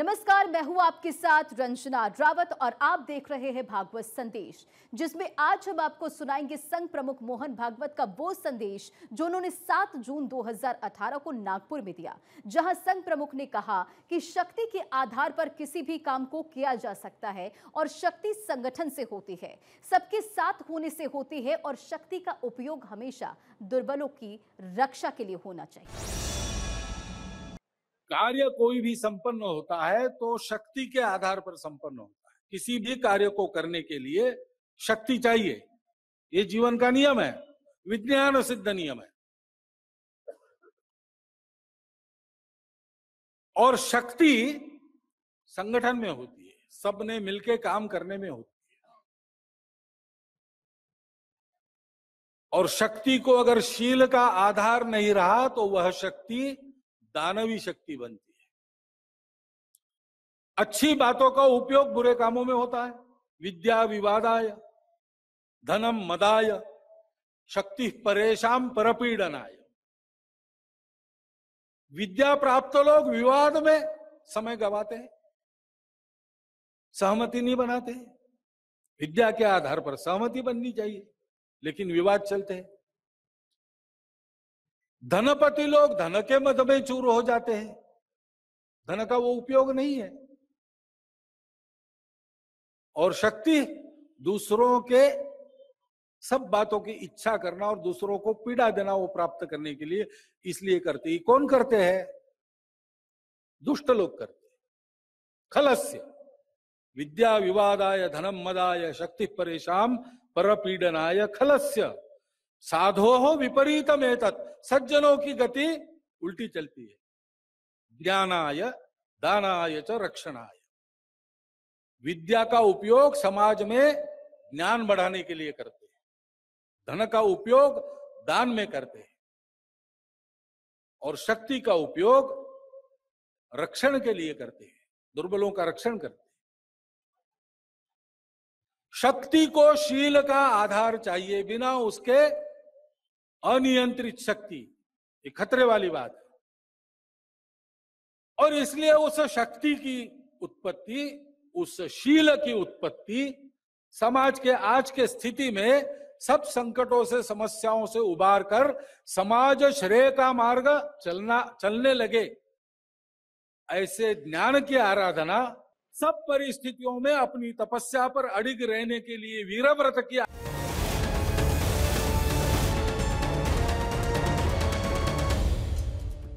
नमस्कार मैं हूं आपके साथ रंजना रावत और आप देख रहे हैं भागवत संदेश जिसमें आज हम आपको सुनाएंगे संघ प्रमुख मोहन भागवत का वो संदेश जो उन्होंने 7 जून 2018 को नागपुर में दिया जहां संघ प्रमुख ने कहा कि शक्ति के आधार पर किसी भी काम को किया जा सकता है और शक्ति संगठन से होती है सबके साथ होने से होती है और शक्ति का उपयोग हमेशा दुर्बलों की रक्षा के लिए होना चाहिए कार्य कोई भी संपन्न होता है तो शक्ति के आधार पर संपन्न होता है किसी भी कार्य को करने के लिए शक्ति चाहिए ये जीवन का नियम है विज्ञान सिद्ध नियम है और शक्ति संगठन में होती है सबने मिलके काम करने में होती है और शक्ति को अगर शील का आधार नहीं रहा तो वह शक्ति दानवी शक्ति बनती है अच्छी बातों का उपयोग बुरे कामों में होता है विद्या विवादाय धनम मदाय शक्ति परेशान परपीड़नाय विद्या प्राप्त लोग विवाद में समय गवाते हैं सहमति नहीं बनाते विद्या के आधार पर सहमति बननी चाहिए लेकिन विवाद चलते हैं धनपति लोग धन के मध में चूर हो जाते हैं धन का वो उपयोग नहीं है और शक्ति दूसरों के सब बातों की इच्छा करना और दूसरों को पीड़ा देना वो प्राप्त करने के लिए इसलिए करते ही कौन करते हैं दुष्ट लोग करते खलस्य विद्या विवादाय धनम मदाय शक्ति परेशान परपीड़नाय खलस्य साधो हो विपरीत एतत् सज्जनों की गति उल्टी चलती है ज्ञानाय दानाय च रक्षणाय विद्या का उपयोग समाज में ज्ञान बढ़ाने के लिए करते हैं धन का उपयोग दान में करते हैं और शक्ति का उपयोग रक्षण के लिए करते हैं दुर्बलों का रक्षण करते हैं शक्ति को शील का आधार चाहिए बिना उसके अनियंत्रित शक्ति ये खतरे वाली बात है और इसलिए उस शक्ति की उत्पत्ति उस शील की उत्पत्ति समाज के आज के स्थिति में सब संकटों से समस्याओं से उबार कर समाज श्रेय का मार्ग चलना चलने लगे ऐसे ज्ञान की आराधना सब परिस्थितियों में अपनी तपस्या पर अड़िग रहने के लिए वीरव्रत किया